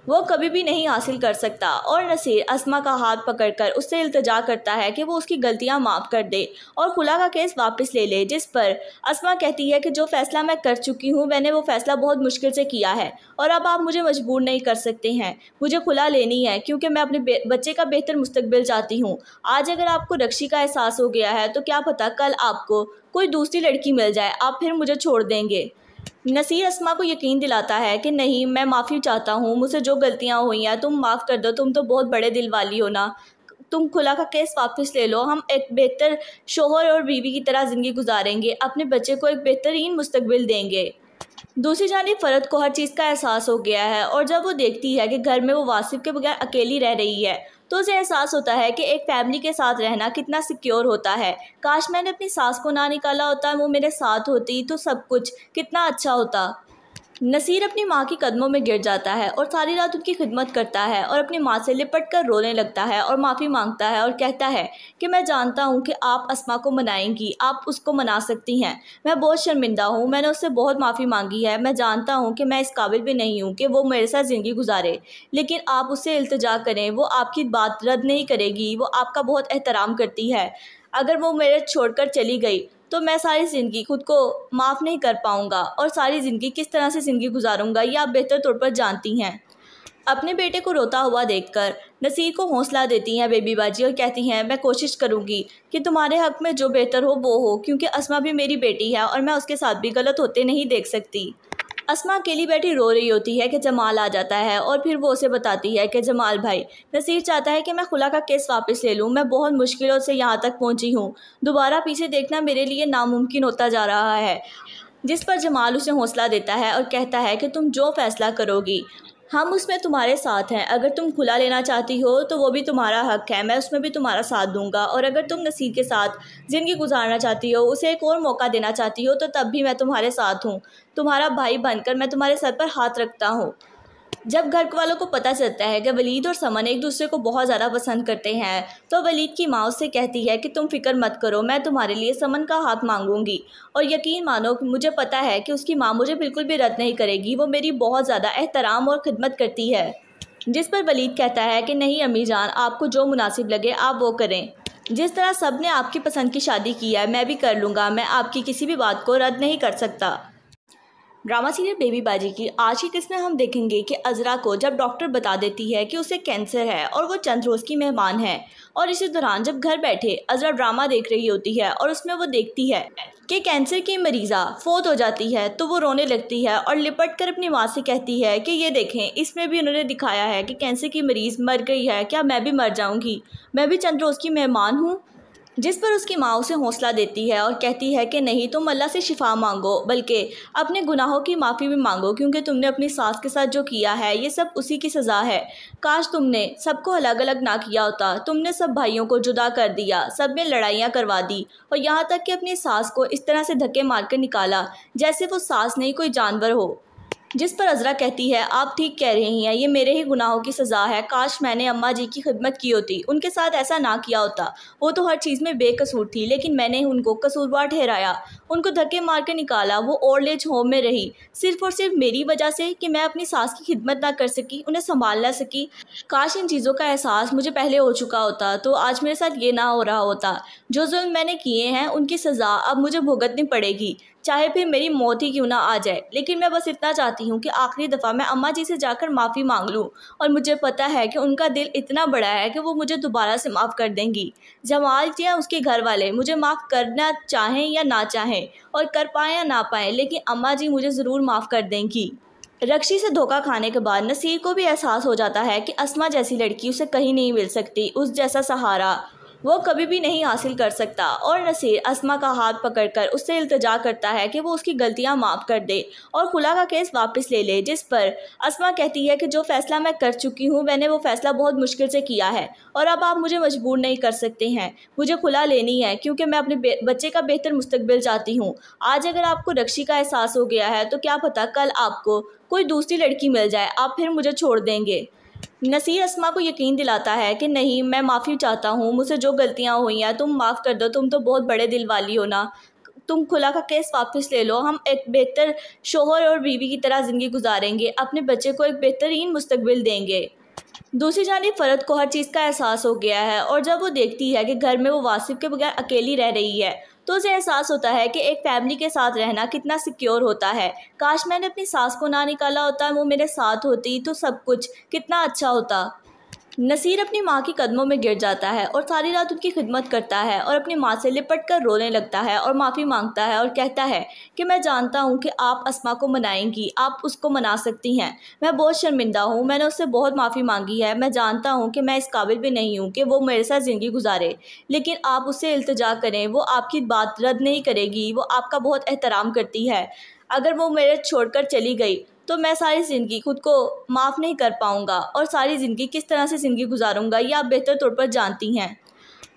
वो कभी भी नहीं हासिल कर सकता और नसीर असमा का हाथ पकड़कर उससे अल्तजा करता है कि वो उसकी गलतियाँ माफ़ कर दे और खुला का केस वापस ले ले जिस पर असमा कहती है कि जो फ़ैसला मैं कर चुकी हूँ मैंने वो फ़ैसला बहुत मुश्किल से किया है और अब आप मुझे मजबूर नहीं कर सकते हैं मुझे खुला लेनी है क्योंकि मैं अपने बच्चे का बेहतर मुस्तबिल चाहती हूँ आज अगर आपको रक्षी का एहसास हो गया है तो क्या पता कल आपको कोई दूसरी लड़की मिल जाए आप फिर मुझे छोड़ देंगे नसीर असमा को यकीन दिलाता है कि नहीं मैं माफ़ी चाहता हूँ मुझसे जो गलतियाँ हुई हैं तुम माफ़ कर दो तुम तो बहुत बड़े दिल वाली हो ना तुम खुला का केस वापस ले लो हम एक बेहतर शोहर और बीवी की तरह ज़िंदगी गुजारेंगे अपने बच्चे को एक बेहतरीन मुस्तबिल देंगे दूसरी जानब फरद को हर चीज़ का एहसास हो गया है और जब वो देखती है कि घर में वो वासिफ के बगैर अकेली रह रही है तो उसे एहसास होता है कि एक फैमिली के साथ रहना कितना सिक्योर होता है काश मैंने अपनी सास को ना निकाला होता वो मेरे साथ होती तो सब कुछ कितना अच्छा होता नसीर अपनी माँ के कदमों में गिर जाता है और सारी रात उनकी खिदमत करता है और अपनी माँ से लिपट कर रोने लगता है और माफ़ी मांगता है और कहता है कि मैं जानता हूँ कि आप असमा को मनाएंगी आप उसको मना सकती हैं मैं बहुत शर्मिंदा हूँ मैंने उससे बहुत माफ़ी मांगी है मैं जानता हूँ कि मैं इस काबिल भी नहीं हूँ कि वो मेरे साथ ज़िंदगी गुजारे लेकिन आप उससे अल्तजा करें वो आपकी बात रद्द नहीं करेगी वो आपका बहुत एहतराम करती है अगर वो मेरे छोड़कर चली गई तो मैं सारी ज़िंदगी खुद को माफ़ नहीं कर पाऊँगा और सारी ज़िंदगी किस तरह से ज़िंदगी गुजारूँगा ये आप बेहतर तौर पर जानती हैं अपने बेटे को रोता हुआ देखकर नसीर को हौसला देती हैं बेबी बाजी और कहती हैं मैं कोशिश करूँगी कि तुम्हारे हक में जो बेहतर हो वो हो क्योंकि असमा भी मेरी बेटी है और मैं उसके साथ भी गलत होते नहीं देख सकती असमा अकेली बैठी रो रही होती है कि जमाल आ जाता है और फिर वो उसे बताती है कि जमाल भाई नसीर चाहता है कि मैं खुला का केस वापस ले लूँ मैं बहुत मुश्किलों से यहाँ तक पहुँची हूँ दोबारा पीछे देखना मेरे लिए नामुमकिन होता जा रहा है जिस पर जमाल उसे हौसला देता है और कहता है कि तुम जो फ़ैसला करोगी हम उसमें तुम्हारे साथ हैं अगर तुम खुला लेना चाहती हो तो वो भी तुम्हारा हक है मैं उसमें भी तुम्हारा साथ दूंगा और अगर तुम नसीर के साथ ज़िंदगी गुजारना चाहती हो उसे एक और मौका देना चाहती हो तो तब भी मैं तुम्हारे साथ हूँ तुम्हारा भाई बनकर मैं तुम्हारे सर पर हाथ रखता हूँ जब घर वालों को पता चलता है कि वलीद और समन एक दूसरे को बहुत ज़्यादा पसंद करते हैं तो वलीद की माँ उससे कहती है कि तुम फिक्र मत करो मैं तुम्हारे लिए समन का हाथ मांगूंगी और यकीन मानो मुझे पता है कि उसकी माँ मुझे बिल्कुल भी रद्द नहीं करेगी वो मेरी बहुत ज़्यादा एहतराम और खिदमत करती है जिस पर वलीद कहता है कि नहीं अम्मी जान आपको जो मुनासिब लगे आप वो करें जिस तरह सब ने आपकी पसंद की शादी की है मैं भी कर लूँगा मैं आपकी किसी भी बात को रद्द नहीं कर सकता ड्रामा सीरियल बाजी की आज की किस्म हम देखेंगे कि अजरा को जब डॉक्टर बता देती है कि उसे कैंसर है और वो चंद रोज़ की मेहमान है और इसी दौरान जब घर बैठे अजरा ड्रामा देख रही होती है और उसमें वो देखती है कि कैंसर की मरीज़ा फोत हो जाती है तो वो रोने लगती है और लिपट कर अपनी माँ से कहती है कि ये देखें इसमें भी उन्होंने दिखाया है कि कैंसर की मरीज़ मर गई है क्या मैं भी मर जाऊँगी मैं भी चंद रोज़ की मेहमान हूँ जिस पर उसकी माँ उसे हौसला देती है और कहती है कि नहीं तुम अल्लाह से शिफा मांगो बल्कि अपने गुनाहों की माफ़ी भी मांगो क्योंकि तुमने अपनी सास के साथ जो किया है ये सब उसी की सज़ा है काश तुमने सबको अलग अलग ना किया होता तुमने सब भाइयों को जुदा कर दिया सब में लड़ाइयाँ करवा दी और यहाँ तक कि अपनी सास को इस तरह से धक्के मारकर निकाला जैसे वो सास नहीं कोई जानवर हो जिस पर अजरा कहती है आप ठीक कह रही हैं ये मेरे ही गुनाहों की सज़ा है काश मैंने अम्मा जी की खिदमत की होती उनके साथ ऐसा ना किया होता वो तो हर चीज़ में बेकसूर थी लेकिन मैंने उनको कसूरवार ठहराया उनको धक्के मार के निकाला वो ओल्ड एज होम में रही सिर्फ और सिर्फ मेरी वजह से कि मैं अपनी सास की खिदमत ना कर सकी उन्हें संभाल ना सकी काश इन चीज़ों का एहसास मुझे पहले हो चुका होता तो आज मेरे साथ ये ना हो रहा होता जो जुल्म मैंने किए हैं उनकी सज़ा अब मुझे भुगतनी पड़ेगी चाहे फिर मेरी मौत ही क्यों ना आ जाए लेकिन मैं बस इतना चाहती हूँ कि आखिरी दफ़ा मैं अम्मा जी से जाकर माफ़ी मांग लूँ और मुझे पता है कि उनका दिल इतना बड़ा है कि वो मुझे दोबारा से माफ़ कर देंगी जमाल या उसके घर वाले मुझे माफ़ करना चाहें या ना चाहें और कर पाएँ या ना पाएँ लेकिन अम्मा जी मुझे ज़रूर माफ़ कर देंगी रक्षी से धोखा खाने के बाद नसीर को भी एहसास हो जाता है कि असमा जैसी लड़की उसे कहीं नहीं मिल सकती उस जैसा सहारा वो कभी भी नहीं हासिल कर सकता और नसीर असमा का हाथ पकड़कर उससे इल्तजा करता है कि वो उसकी गलतियां माफ़ कर दे और खुला का केस वापस ले ले जिस पर असमा कहती है कि जो फ़ैसला मैं कर चुकी हूँ मैंने वो फ़ैसला बहुत मुश्किल से किया है और अब आप मुझे मजबूर नहीं कर सकते हैं मुझे खुला लेनी है क्योंकि मैं अपने बच्चे का बेहतर मुस्तबिल चाहती हूँ आज अगर आपको रक्षी का एहसास हो गया है तो क्या पता कल आपको कोई दूसरी लड़की मिल जाए आप फिर मुझे छोड़ देंगे नसीर असमा को यकीन दिलाता है कि नहीं मैं माफ़ी चाहता हूँ मुझसे जो गलतियाँ हुई हैं तुम माफ़ कर दो तुम तो बहुत बड़े दिल वाली हो ना तुम खुला का केस वापस ले लो हम एक बेहतर शोहर और बीवी की तरह ज़िंदगी गुजारेंगे अपने बच्चे को एक बेहतरीन मुस्तबिल देंगे दूसरी जानी फ़रद को हर चीज़ का एहसास हो गया है और जब वो देखती है कि घर में वो वासिफ के बगैर अकेली रह रही है तो उसे एहसास होता है कि एक फैमिली के साथ रहना कितना सिक्योर होता है काश मैंने अपनी सास को ना निकाला होता वो मेरे साथ होती तो सब कुछ कितना अच्छा होता नसीर अपनी माँ के कदमों में गिर जाता है और सारी रात उनकी खिदमत करता है और अपनी माँ से लिपट कर रोने लगता है और माफ़ी मांगता है और कहता है कि मैं जानता हूँ कि आप असमा को मनाएंगी आप उसको मना सकती हैं मैं बहुत शर्मिंदा हूँ मैंने उससे बहुत माफ़ी मांगी है मैं जानता हूँ कि मैं इस काबिल भी नहीं हूँ कि वो मेरे साथ ज़िंदगी गुजारे लेकिन आप उससे अल्तजा करें वो आपकी बात रद्द नहीं करेगी वो आपका बहुत एहतराम करती है अगर वो मेरे छोड़कर चली गई तो मैं सारी ज़िंदगी खुद को माफ़ नहीं कर पाऊँगा और सारी ज़िंदगी किस तरह से ज़िंदगी गुजारूँगा ये आप बेहतर तौर पर जानती हैं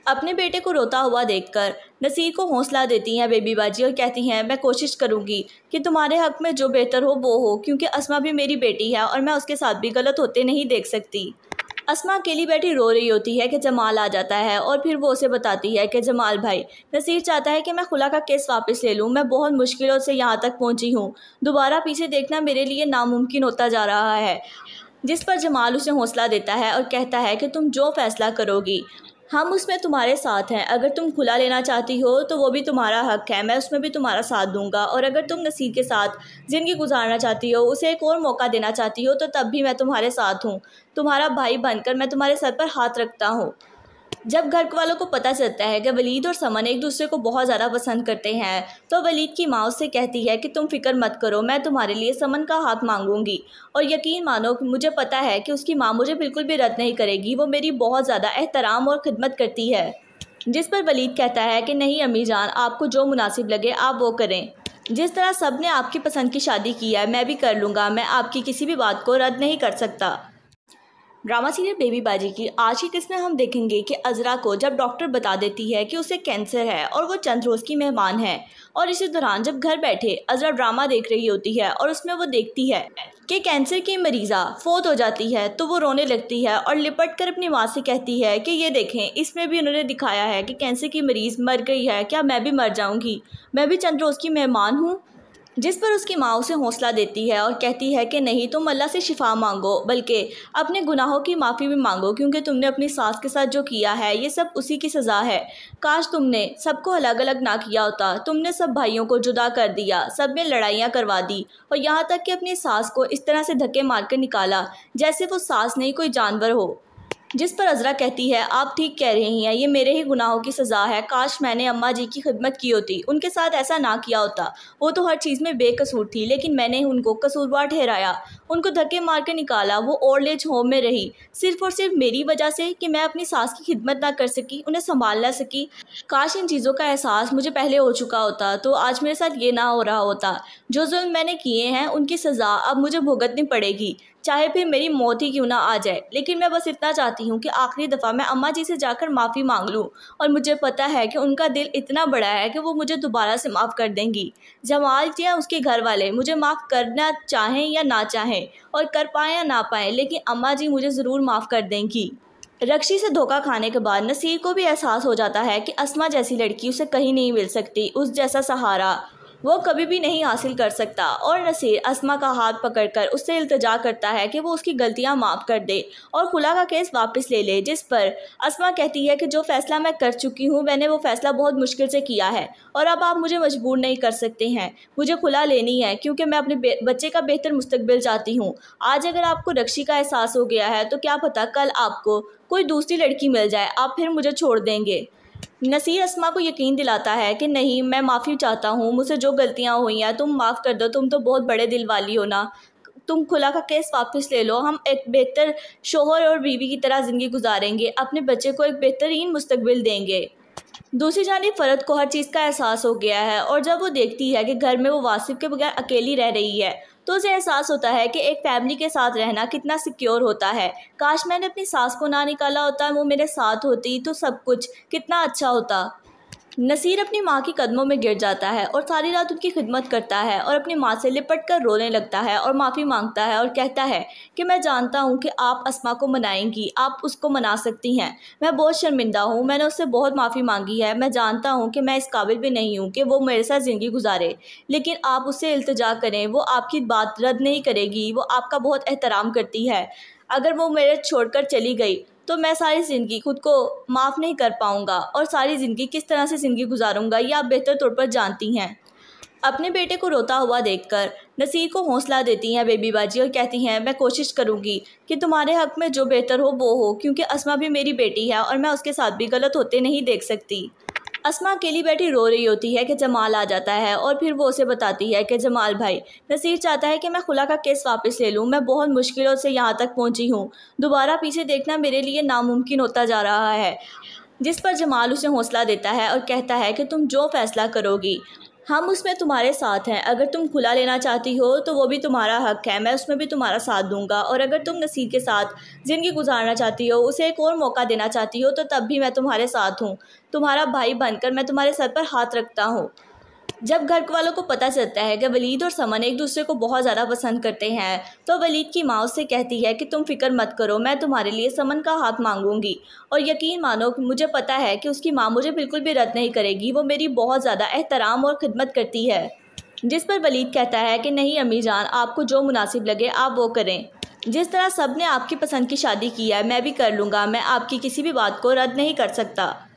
अपने बेटे को रोता हुआ देखकर नसीर को हौसला देती हैं बेबी बाजी और कहती हैं मैं कोशिश करूँगी कि तुम्हारे हक में जो बेहतर हो वो हो क्योंकि असमा भी मेरी बेटी है और मैं उसके साथ भी गलत होते नहीं देख सकती असमा अकेली बैठी रो रही होती है कि जमाल आ जाता है और फिर वो उसे बताती है कि जमाल भाई नसीर चाहता है कि मैं खुला का केस वापस ले लूँ मैं बहुत मुश्किलों से यहाँ तक पहुँची हूँ दोबारा पीछे देखना मेरे लिए नामुमकिन होता जा रहा है जिस पर जमाल उसे हौसला देता है और कहता है कि तुम जो फैसला करोगी हम उसमें तुम्हारे साथ हैं अगर तुम खुला लेना चाहती हो तो वो भी तुम्हारा हक है मैं उसमें भी तुम्हारा साथ दूंगा और अगर तुम नसीर के साथ ज़िंदगी गुजारना चाहती हो उसे एक और मौका देना चाहती हो तो तब भी मैं तुम्हारे साथ हूँ तुम्हारा भाई बनकर मैं तुम्हारे सर पर हाथ रखता हूँ जब घर वालों को पता चलता है कि वलीद और समन एक दूसरे को बहुत ज़्यादा पसंद करते हैं तो वलीद की माँ उससे कहती है कि तुम फिक्र मत करो मैं तुम्हारे लिए समन का हाथ मांगूंगी और यकीन मानो मुझे पता है कि उसकी माँ मुझे बिल्कुल भी रद्द नहीं करेगी वो मेरी बहुत ज़्यादा एहतराम और खिदमत करती है जिस पर वलीद कहता है कि नहीं अम्मी जान आपको जो मुनासिब लगे आप वो करें जिस तरह सब ने आपकी पसंद की शादी की है मैं भी कर लूँगा मैं आपकी किसी भी बात को रद्द नहीं कर सकता ड्रामा सीरियल बेबीबाजी की आज की किस्म हम देखेंगे कि अजरा को जब डॉक्टर बता देती है कि उसे कैंसर है और वो चंद रोज़ की मेहमान है और इसी दौरान जब घर बैठे अजरा ड्रामा देख रही होती है और उसमें वो देखती है कि कैंसर की मरीज़ा फोत हो जाती है तो वो रोने लगती है और लिपट कर अपनी माँ से कहती है कि ये देखें इसमें भी उन्होंने दिखाया है कि कैंसर की मरीज़ मर गई है क्या मैं भी मर जाऊँगी मैं भी चंद रोज़ की मेहमान हूँ जिस पर उसकी माँ उसे हौसला देती है और कहती है कि नहीं तुम अल्लाह से शिफा मांगो बल्कि अपने गुनाहों की माफ़ी भी मांगो क्योंकि तुमने अपनी सास के साथ जो किया है ये सब उसी की सज़ा है काश तुमने सबको अलग अलग ना किया होता तुमने सब भाइयों को जुदा कर दिया सब में लड़ाइयाँ करवा दी और यहाँ तक कि अपनी सास को इस तरह से धक्के मार कर निकाला जैसे वो सास नहीं कोई जानवर हो जिस पर अजरा कहती है आप ठीक कह रही हैं ये मेरे ही गुनाहों की सज़ा है काश मैंने अम्मा जी की खिदमत की होती उनके साथ ऐसा ना किया होता वो तो हर चीज़ में बेकसूर थी लेकिन मैंने उनको कसूरवार ठहराया उनको धक्के मार कर निकाला वो ओल्ड एज होम में रही सिर्फ और सिर्फ मेरी वजह से कि मैं अपनी सास की खिदमत ना कर सकी उन्हें संभाल ना सकी काश इन चीज़ों का एहसास मुझे पहले हो चुका होता तो आज मेरे साथ ये ना हो रहा होता जो जुल्म मैंने किए हैं उनकी सज़ा अब मुझे भुगतनी पड़ेगी चाहे फिर मेरी मौत ही क्यों ना आ जाए लेकिन मैं बस इतना चाहती हूँ कि आखिरी दफ़ा मैं अम्मा जी से जाकर माफ़ी मांग लूँ और मुझे पता है कि उनका दिल इतना बड़ा है कि वो मुझे दोबारा से माफ़ कर देंगी जमाल या उसके घर वाले मुझे माफ़ करना चाहें या ना चाहें है और कर पाए या ना पाए लेकिन अम्मा जी मुझे ज़रूर माफ़ कर देंगी रक्षी से धोखा खाने के बाद नसीर को भी एहसास हो जाता है कि असमा जैसी लड़की उसे कहीं नहीं मिल सकती उस जैसा सहारा वो कभी भी नहीं हासिल कर सकता और नसीर असमा का हाथ पकड़कर उससे इल्तजा करता है कि वो उसकी गलतियां माफ़ कर दे और खुला का केस वापस ले ले जिस पर असमा कहती है कि जो फ़ैसला मैं कर चुकी हूँ मैंने वो फ़ैसला बहुत मुश्किल से किया है और अब आप मुझे मजबूर नहीं कर सकते हैं मुझे खुला लेनी है क्योंकि मैं अपने बच्चे का बेहतर मुस्तबिल चाहती हूँ आज अगर आपको रक्षी का एहसास हो गया है तो क्या पता कल आपको कोई दूसरी लड़की मिल जाए आप फिर मुझे छोड़ देंगे नसीर असमा को यकीन दिलाता है कि नहीं मैं माफ़ी चाहता हूँ मुझसे जो गलतियाँ हुई हैं तुम माफ़ कर दो तुम तो बहुत बड़े दिल वाली हो ना तुम खुला का केस वापस ले लो हम एक बेहतर शोहर और बीवी की तरह ज़िंदगी गुजारेंगे अपने बच्चे को एक बेहतरीन मुस्तबिल देंगे दूसरी जानी फ़रद को हर चीज़ का एहसास हो गया है और जब वो देखती है कि घर में वो वासिफ के बगैर अकेली रह रही है तो उसे एहसास होता है कि एक फैमिली के साथ रहना कितना सिक्योर होता है काश मैंने अपनी सास को ना निकाला होता वो मेरे साथ होती तो सब कुछ कितना अच्छा होता नसीर अपनी माँ के कदमों में गिर जाता है और सारी रात उनकी खिदमत करता है और अपनी माँ से लिपट कर रोने लगता है और माफ़ी मांगता है और कहता है कि मैं जानता हूँ कि आप असमा को मनाएंगी आप उसको मना सकती हैं मैं बहुत शर्मिंदा हूँ मैंने उससे बहुत माफ़ी मांगी है मैं जानता हूँ कि मैं इस काबिल भी नहीं हूँ कि वो मेरे साथ ज़िंदगी गुजारे लेकिन आप उससे अल्तजा करें वो आपकी बात रद्द नहीं करेगी वो आपका बहुत एहतराम करती है अगर वो मेरे कर चली गई तो मैं सारी ज़िंदगी खुद को माफ़ नहीं कर पाऊँगा और सारी ज़िंदगी किस तरह से ज़िंदगी गुजारूँगा ये आप बेहतर तौर पर जानती हैं अपने बेटे को रोता हुआ देखकर नसीर को हौसला देती हैं बेबी बाजी और कहती हैं मैं कोशिश करूँगी कि तुम्हारे हक़ में जो बेहतर हो वो हो क्योंकि असमा भी मेरी बेटी है और मैं उसके साथ भी गलत होते नहीं देख सकती असमा अकेली बैठी रो रही होती है कि जमाल आ जाता है और फिर वो उसे बताती है कि जमाल भाई नसीर चाहता है कि मैं खुला का केस वापस ले लूँ मैं बहुत मुश्किलों से यहाँ तक पहुँची हूँ दोबारा पीछे देखना मेरे लिए नामुमकिन होता जा रहा है जिस पर जमाल उसे हौसला देता है और कहता है कि तुम जो फैसला करोगी हम उसमें तुम्हारे साथ हैं अगर तुम खुला लेना चाहती हो तो वो भी तुम्हारा हक है मैं उसमें भी तुम्हारा साथ दूंगा और अगर तुम नसीब के साथ ज़िंदगी गुजारना चाहती हो उसे एक और मौका देना चाहती हो तो तब भी मैं तुम्हारे साथ हूँ तुम्हारा भाई बनकर मैं तुम्हारे सर पर हाथ रखता हूँ जब घर वालों को पता चलता है कि वलीद और समन एक दूसरे को बहुत ज़्यादा पसंद करते हैं तो वलीद की माँ उससे कहती है कि तुम फिक्र मत करो मैं तुम्हारे लिए समन का हाथ मांगूंगी और यकीन मानो मुझे पता है कि उसकी माँ मुझे बिल्कुल भी रद्द नहीं करेगी वो मेरी बहुत ज़्यादा एहतराम और खिदमत करती है जिस पर वलीद कहता है कि नहीं अम्मी जान आपको जो मुनासिब लगे आप वो करें जिस तरह सब ने आपकी पसंद की शादी की है मैं भी कर लूँगा मैं आपकी किसी भी बात को रद्द नहीं कर सकता